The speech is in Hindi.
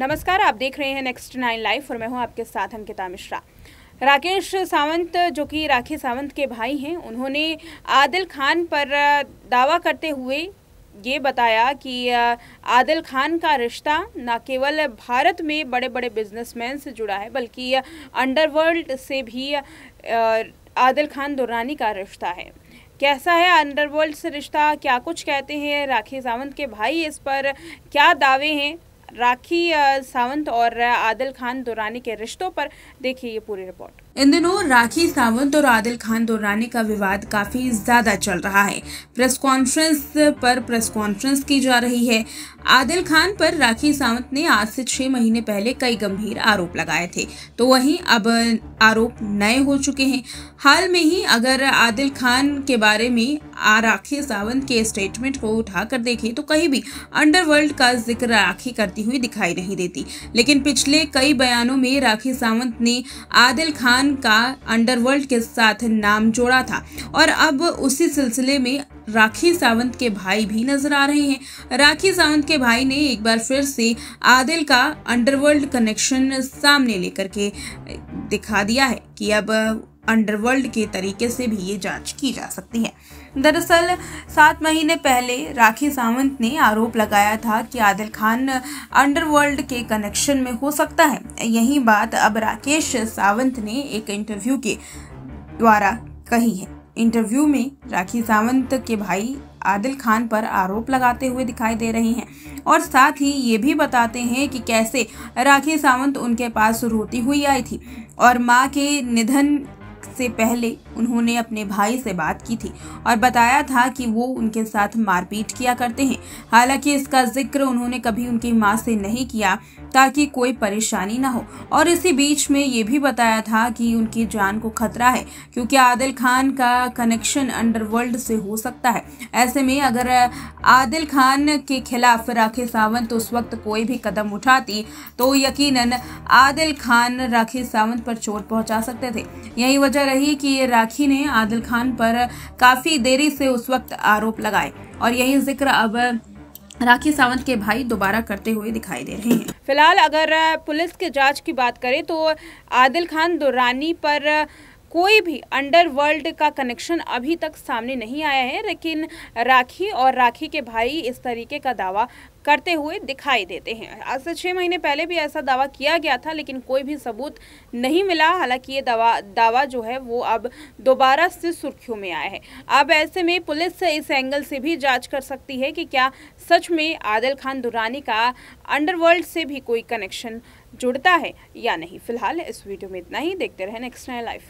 नमस्कार आप देख रहे हैं नेक्स्ट नाइन लाइफ और मैं हूं आपके साथ अंकिता मिश्रा राकेश सावंत जो कि राखी सावंत के भाई हैं उन्होंने आदिल खान पर दावा करते हुए ये बताया कि आदिल खान का रिश्ता न केवल भारत में बड़े बड़े बिजनेसमैन से जुड़ा है बल्कि अंडरवर्ल्ड से भी आदिल खान दुरानी का रिश्ता है कैसा है अंडरवर्ल्ड से रिश्ता क्या कुछ कहते हैं राखी सावंत के भाई इस पर क्या दावे हैं राखी सावंत और आदिल खान दुरानी के रिश्तों पर देखिए ये पूरी रिपोर्ट इन दिनों राखी सावंत और आदिल खान दुरानी का विवाद काफी ज्यादा चल रहा है प्रेस कॉन्फ्रेंस पर प्रेस कॉन्फ्रेंस की जा रही है आदिल खान पर राखी सावंत ने आज से छह महीने पहले कई गंभीर आरोप लगाए थे तो वहीं अब आरोप नए हो चुके हैं हाल में ही अगर आदिल खान के बारे में राखी सावंत के स्टेटमेंट को उठाकर देखें तो कहीं भी अंडरवर्ल्ड का जिक्र राखी करती करती हुई दिखाई नहीं देती लेकिन पिछले कई बयानों में राखी सावंत ने आदिल खान का अंडरवर्ल्ड के साथ नाम जोड़ा था और अब उसी सिलसिले में राखी सावंत के भाई भी नजर आ रहे हैं राखी सावंत के भाई ने एक बार फिर से आदिल का अंडरवर्ल्ड कनेक्शन सामने लेकर के दिखा दिया है कि अब अंडरवर्ल्ड के तरीके से भी ये जांच की जा सकती है दरअसल सात महीने पहले राखी सावंत ने आरोप लगाया था कि आदिल खान अंडरवर्ल्ड के कनेक्शन में हो सकता है यही बात अब राकेश सावंत ने एक इंटरव्यू के द्वारा कही है इंटरव्यू में राखी सावंत के भाई आदिल खान पर आरोप लगाते हुए दिखाई दे रहे हैं और साथ ही ये भी बताते हैं कि कैसे राखी सावंत उनके पास रोती हुई आई थी और माँ के निधन से पहले उन्होंने अपने भाई से बात की थी और बताया था कि वो उनके साथ मारपीट किया करते हैं हालांकि इसका जिक्र उन्होंने कभी उनकी माँ से नहीं किया ताकि कोई परेशानी ना हो और इसी बीच में ये भी बताया था कि उनकी जान को खतरा है क्योंकि आदिल खान का कनेक्शन अंडरवर्ल्ड से हो सकता है ऐसे में अगर आदिल खान के खिलाफ राखी सावंत उस वक्त कोई भी कदम उठाती तो यकीनन आदिल खान राखी सावंत पर चोट पहुंचा सकते थे यही वजह वजह रही कि ये राखी ने आदिल खान पर काफ़ी देरी से उस वक्त आरोप लगाए और यही जिक्र अब राखी सावंत के भाई दोबारा करते हुए दिखाई दे रहे हैं फिलहाल अगर पुलिस के जांच की बात करें तो आदिल खान दुरानी पर कोई भी अंडरवर्ल्ड का कनेक्शन अभी तक सामने नहीं आया है लेकिन राखी और राखी के भाई इस तरीके का दावा करते हुए दिखाई देते हैं आज से छः महीने पहले भी ऐसा दावा किया गया था लेकिन कोई भी सबूत नहीं मिला हालांकि ये दावा दावा जो है वो अब दोबारा से सुर्खियों में आया है अब ऐसे में पुलिस इस एंगल से भी जांच कर सकती है कि क्या सच में आदिल खान दुरानी का अंडरवर्ल्ड से भी कोई कनेक्शन जुड़ता है या नहीं फिलहाल इस वीडियो में इतना ही देखते रहे नेक्स्ट लाइफ